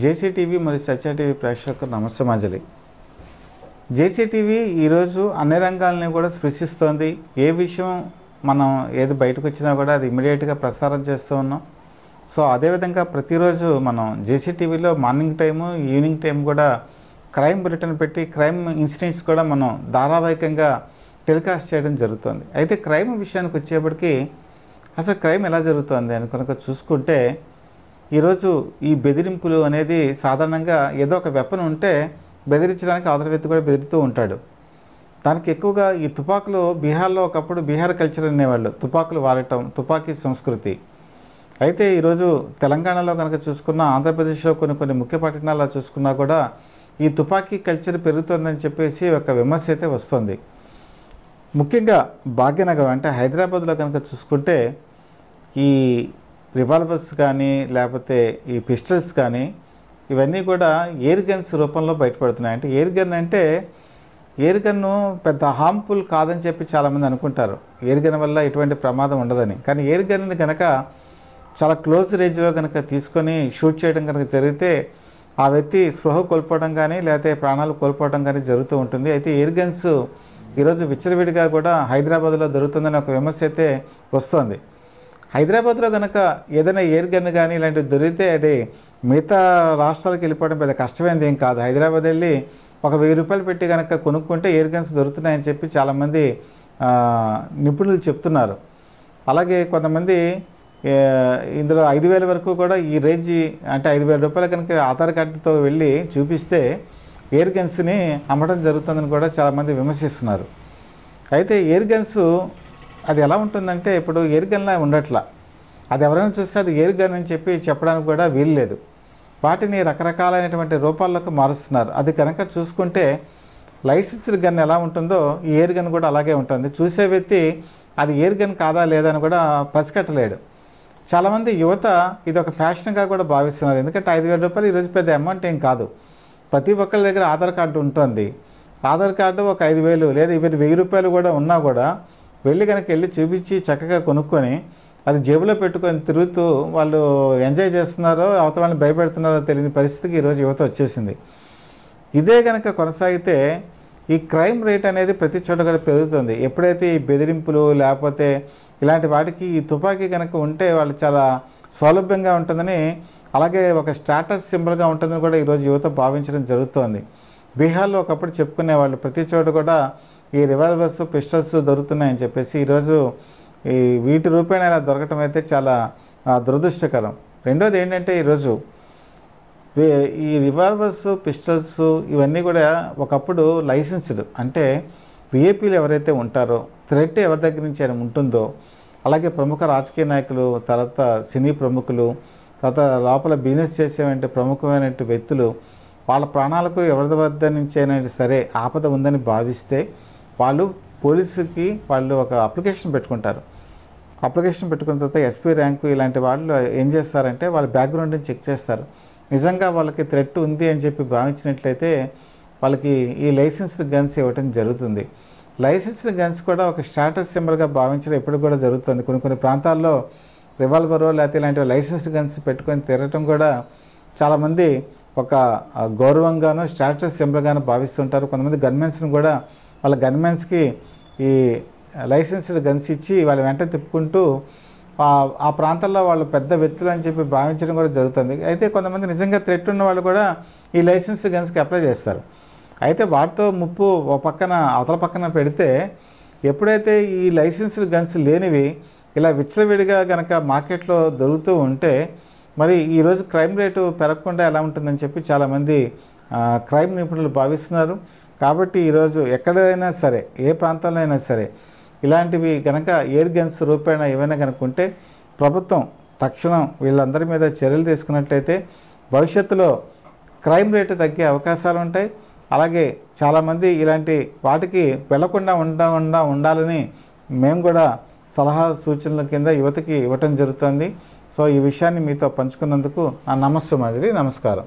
JCTV మరియు సత్యటీవీ ప్రేక్షకులకు నమస్తమాంజలి JCTV ఈరోజు అన్ని రంగాలని కూడా స్పృశిస్తోంది ఏ విషయం మనం ఏది బయటకు వచ్చినా కూడా అది ఇమీడియట్గా ప్రసారం చేస్తూ ఉన్నాం సో అదేవిధంగా ప్రతిరోజు మనం జేసీటీవీలో మార్నింగ్ టైము ఈవినింగ్ టైం కూడా క్రైమ్ బులెటిన్ పెట్టి క్రైమ్ ఇన్సిడెంట్స్ కూడా మనం ధారావాహికంగా టెలికాస్ట్ చేయడం జరుగుతుంది అయితే క్రైమ్ విషయానికి వచ్చేప్పటికీ అసలు క్రైమ్ ఎలా జరుగుతుంది అని కనుక చూసుకుంటే ఈరోజు ఈ బెదిరింపులు అనేది సాధారణంగా ఏదో ఒక వెపన్ ఉంటే బెదిరించడానికి ఆధార వ్యక్తి కూడా బెదిరితూ ఉంటాడు దానికి ఎక్కువగా ఈ తుపాకులు బీహార్లో ఒకప్పుడు బీహార్ కల్చర్ అనేవాళ్ళు తుపాకులు వాడటం తుపాకీ సంస్కృతి అయితే ఈరోజు తెలంగాణలో కనుక చూసుకున్న ఆంధ్రప్రదేశ్లో కొన్ని కొన్ని ముఖ్య పట్టణాల్లో చూసుకున్నా కూడా ఈ తుపాకీ కల్చర్ పెరుగుతుందని చెప్పేసి ఒక విమర్శ అయితే వస్తుంది ముఖ్యంగా భాగ్యనగరం అంటే హైదరాబాద్లో కనుక చూసుకుంటే ఈ రివాల్వర్స్ కానీ లేకపోతే ఈ పిస్టల్స్ కానీ ఇవన్నీ కూడా ఎయిర్ గన్స్ రూపంలో బయటపడుతున్నాయి అంటే ఎయిర్ గన్ అంటే ఎయిర్ గన్ను పెద్ద హార్మ్ఫుల్ కాదని చెప్పి చాలామంది అనుకుంటారు ఎయిర్ గన్ వల్ల ఎటువంటి ప్రమాదం ఉండదని కానీ ఎయిర్ గన్ని కనుక చాలా క్లోజ్ రేంజ్లో కనుక తీసుకొని షూట్ చేయడం కనుక జరిగితే ఆ వ్యక్తి స్పృహ కోల్పోవడం కానీ లేకపోతే ప్రాణాలు కోల్పోవడం కానీ జరుగుతూ ఉంటుంది అయితే ఎయిర్ గన్స్ ఈరోజు విచ్చలవిడిగా కూడా హైదరాబాద్లో దొరుకుతుందని ఒక విమర్శ అయితే వస్తోంది హైదరాబాద్లో కనుక ఏదైనా ఎయిర్ గన్ కానీ ఇలాంటివి దొరికితే అది మిగతా రాష్ట్రాలకు వెళ్ళిపోవడం పెద్ద కష్టమైనది ఏం కాదు హైదరాబాద్ వెళ్ళి ఒక వెయ్యి రూపాయలు పెట్టి కనుక కొనుక్కుంటే ఎయిర్ గన్స్ దొరుకుతున్నాయని చెప్పి చాలామంది నిపుణులు చెప్తున్నారు అలాగే కొంతమంది ఇందులో ఐదు వేల వరకు కూడా ఈ రేంజ్ అంటే ఐదు వేల రూపాయలు కనుక ఆధార్ కార్డుతో వెళ్ళి చూపిస్తే ఎయిర్ గన్స్ని అమ్మడం జరుగుతుందని కూడా చాలామంది విమర్శిస్తున్నారు అయితే ఎయిర్ గన్స్ అది ఎలా ఉంటుందంటే ఇప్పుడు ఎరుగన్లా ఉండట్లా అది ఎవరైనా చూస్తే అది ఎరుగన్ అని చెప్పి చెప్పడానికి కూడా వీల్లేదు వాటిని రకరకాలైనటువంటి రూపాల్లోకి మారుస్తున్నారు అది కనుక చూసుకుంటే లైసెన్స్డ్ గన్ ఎలా ఉంటుందో ఈ ఎయిర్ గన్ కూడా అలాగే ఉంటుంది చూసే వ్యక్తి అది ఎయిర్ గన్ కాదా లేదా అని కూడా పసికట్టలేడు చాలామంది యువత ఇది ఒక ఫ్యాషన్గా కూడా భావిస్తున్నారు ఎందుకంటే ఐదు వేల రూపాయలు ఈరోజు పెద్ద అమౌంట్ ఏం కాదు ప్రతి ఒక్కరి దగ్గర ఆధార్ కార్డు ఉంటుంది ఆధార్ కార్డు ఒక ఐదు వేలు లేదా ఇవి వెయ్యి రూపాయలు కూడా ఉన్నా కూడా వెళ్ళి కనుక వెళ్ళి చూపించి చక్కగా కొనుక్కొని అది జేబులో పెట్టుకొని తిరుగుతూ వాళ్ళు ఎంజాయ్ చేస్తున్నారో అవతలాన్ని భయపెడుతున్నారో తెలియని పరిస్థితికి ఈరోజు యువత వచ్చేసింది ఇదే కనుక కొనసాగితే ఈ క్రైమ్ రేట్ అనేది ప్రతి చోట కూడా పెరుగుతుంది ఎప్పుడైతే ఈ బెదిరింపులు లేకపోతే ఇలాంటి వాటికి ఈ తుపాకీ కనుక ఉంటే వాళ్ళు చాలా సౌలభ్యంగా ఉంటుందని అలాగే ఒక స్టాటస్ సింబల్గా ఉంటుందని కూడా ఈరోజు యువత భావించడం జరుగుతోంది బీహార్లో ఒకప్పుడు చెప్పుకునేవాళ్ళు ప్రతి చోట కూడా ఈ రివాల్వర్స్ పిస్టల్స్ దొరుకుతున్నాయని చెప్పేసి ఈరోజు ఈ వీటి రూపేణ ఇలా దొరకటం అయితే చాలా దురదృష్టకరం రెండోది ఏంటంటే ఈరోజు ఈ రివాల్వర్స్ పిస్టల్స్ ఇవన్నీ కూడా ఒకప్పుడు లైసెన్స్డ్ అంటే విఏపీలు ఎవరైతే ఉంటారో థ్రెట్ ఎవరి దగ్గర నుంచి ఆయన ఉంటుందో అలాగే ప్రముఖ రాజకీయ నాయకులు తర్వాత సినీ ప్రముఖులు తర్వాత లోపల బిజినెస్ చేసేవంటి ప్రముఖమైన వ్యక్తులు వాళ్ళ ప్రాణాలకు ఎవరి వద్ద నుంచి అయినా సరే ఆపద ఉందని భావిస్తే వాళ్ళు పోలీసుకి వాళ్ళు ఒక అప్లికేషన్ పెట్టుకుంటారు అప్లికేషన్ పెట్టుకున్న తర్వాత ఎస్పీ ర్యాంకు ఇలాంటి వాళ్ళు ఏం చేస్తారంటే వాళ్ళ బ్యాక్గ్రౌండ్ని చెక్ చేస్తారు నిజంగా వాళ్ళకి థ్రెట్ ఉంది అని చెప్పి భావించినట్లయితే వాళ్ళకి ఈ లైసెన్స్డ్ గన్స్ ఇవ్వటం జరుగుతుంది లైసెన్స్డ్ గన్స్ కూడా ఒక స్టాటస్ సింబల్గా భావించడం ఎప్పుడు కూడా జరుగుతుంది కొన్ని కొన్ని ప్రాంతాల్లో రివాల్వరో లేకపోతే ఇలాంటి లైసెన్స్డ్ గన్స్ పెట్టుకొని తిరగటం కూడా చాలామంది ఒక గౌరవంగానో స్టాటస్ సింబల్గానో భావిస్తుంటారు కొంతమంది గన్మెన్స్ను కూడా వాళ్ళ గన్మెన్స్కి ఈ లైసెన్స్డ్ గన్స్ ఇచ్చి వాళ్ళ వెంట తిప్పుకుంటూ ఆ ప్రాంతాల్లో వాళ్ళు పెద్ద వ్యక్తులు అని చెప్పి భావించడం కూడా జరుగుతుంది అయితే కొంతమంది నిజంగా థ్రెట్ ఉన్న వాళ్ళు కూడా ఈ లైసెన్స్ గన్స్కి అప్లై చేస్తారు అయితే వాటితో ముప్పు ఓ పక్కన అవతల పక్కన పెడితే ఎప్పుడైతే ఈ లైసెన్స్డ్ గన్స్ లేనివి ఇలా విచ్చలవిడిగా కనుక మార్కెట్లో దొరుకుతూ ఉంటే మరి ఈరోజు క్రైమ్ రేటు పెరగకుండా ఎలా ఉంటుందని చెప్పి చాలామంది క్రైమ్ నిపుణులు భావిస్తున్నారు కాబట్టి ఈరోజు ఎక్కడైనా సరే ఏ ప్రాంతంలో అయినా సరే ఇలాంటివి కనుక ఎయిర్ గన్స్ రూపేణ ఏమైనా కనుక ఉంటే ప్రభుత్వం తక్షణం వీళ్ళందరి మీద చర్యలు తీసుకున్నట్టయితే భవిష్యత్తులో క్రైమ్ రేటు తగ్గే అవకాశాలు ఉంటాయి అలాగే చాలామంది ఇలాంటి వాటికి వెళ్లకుండా ఉండకుండా ఉండాలని మేము కూడా సలహా సూచనల కింద యువతకి ఇవ్వటం జరుగుతుంది సో ఈ విషయాన్ని మీతో పంచుకున్నందుకు నా నమస్సు మాదిరి నమస్కారం